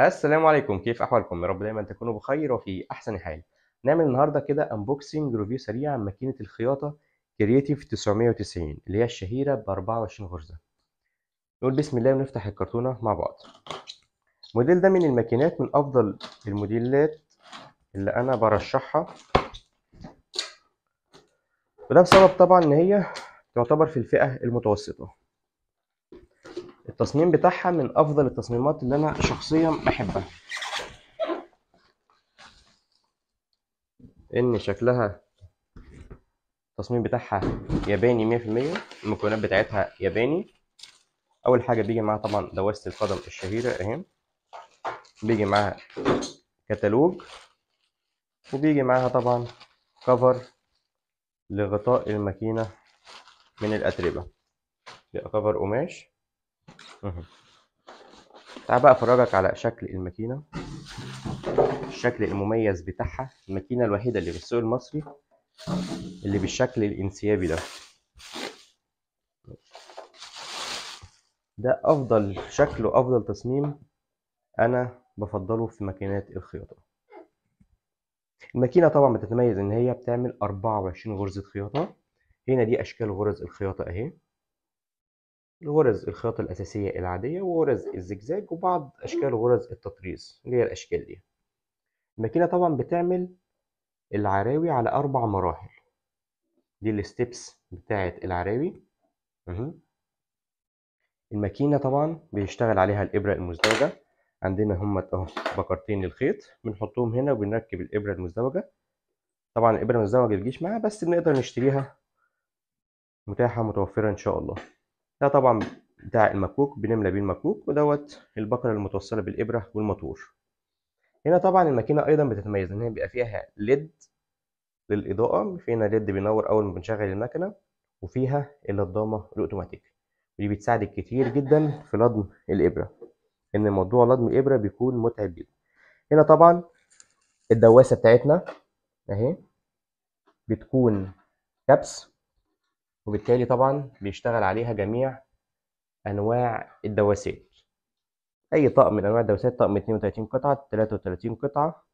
السلام عليكم كيف احوالكم يا رب دايما تكونوا بخير وفي احسن حال نعمل النهارده كده انبوكسنج ريفيو سريع عن ماكينه الخياطه كرييتيف 990 اللي هي الشهيره ب 24 غرزه نقول بسم الله ونفتح الكرتونه مع بعض الموديل ده من الماكينات من افضل الموديلات اللي انا برشحها وده بسبب طبعا ان هي تعتبر في الفئه المتوسطه التصميم بتاعها من افضل التصميمات اللي انا شخصيا بحبها ان شكلها التصميم بتاعها ياباني 100% المكونات بتاعتها ياباني اول حاجه بيجي معاها طبعا دواسه القدم الشهيره اهي بيجي معاها كتالوج وبيجي معاها طبعا كفر لغطاء الماكينه من الاتربه كفر قماش تعال بقى أفرجك على شكل الماكينة، الشكل المميز بتاعها، الماكينة الوحيدة اللي في السوق المصري اللي بالشكل الانسيابي ده. ده أفضل شكل وأفضل تصميم أنا بفضله في ماكينات الخياطة. الماكينة طبعًا بتتميز إن هي بتعمل أربعة وعشرين غرزة خياطة، هنا دي أشكال غرز الخياطة أهي. الغرز الخياطة الأساسية العادية وغرز الزجزاج وبعض أشكال غرز التطريز اللي هي الأشكال دي الماكينة طبعا بتعمل العراوي على أربع مراحل دي الستبس بتاعة العراوي الماكينة طبعا بيشتغل عليها الإبرة المزدوجة عندنا هما أهو بكرتين للخيط بنحطهم هنا وبنركب الإبرة المزدوجة طبعا الإبرة المزدوجة متجيش معاها بس بنقدر نشتريها متاحة متوفرة إن شاء الله ده طبعا بتاع المكوك بنملى بيه المكوك ودوت البكرة المتوصلة بالإبرة والموتور هنا طبعا الماكينة أيضا بتتميز إن هي بيبقى فيها ليد للإضاءة فينا ليد بينور أول ما بنشغل المكنة وفيها الهضامة الأوتوماتيك ودي بتساعدك كتير جدا في لضم الإبرة إن موضوع لضم الإبرة بيكون متعب جدا هنا طبعا الدواسة بتاعتنا أهي بتكون كبس وبالتالي طبعا بيشتغل عليها جميع انواع الدواسات اي طقم من انواع الدواسات طقم 32 قطعه 33 قطعه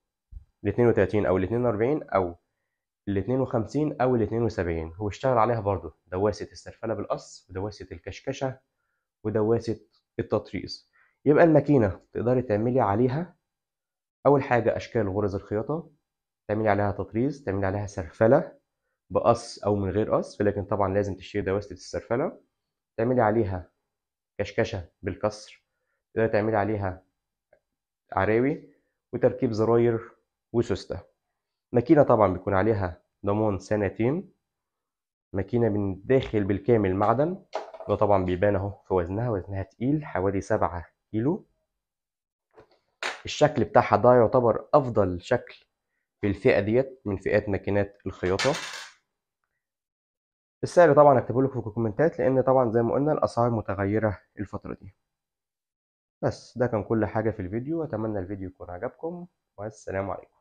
ال 32 او ال 42 او ال 52 او ال 72 هو اشتغل عليها برضه دواسه السرفله بالقص ودواسه الكشكشه ودواسه التطريز يبقى الماكينه تقدري تعملي عليها اول حاجه اشكال غرز الخياطه تعملي عليها تطريز تعملي عليها سرفله بقص او من غير قص لكن طبعا لازم تشتري دواسة السرفلة تعملي عليها كشكشة بالكسر تقدري تعملي عليها عراوي وتركيب زراير وسوستة ماكينة طبعا بيكون عليها ضمان سنتين ماكينة من داخل بالكامل معدن ده طبعا بيبان اهو في وزنها وزنها تقيل حوالي سبعة كيلو الشكل بتاعها ده يعتبر افضل شكل في الفئة ديت من فئات ماكينات الخياطة السعر طبعا اكتبه لكم في الكومنتات لان طبعا زي ما قلنا الاسعار متغيره الفتره دي بس ده كان كل حاجه في الفيديو اتمنى الفيديو يكون عجبكم والسلام عليكم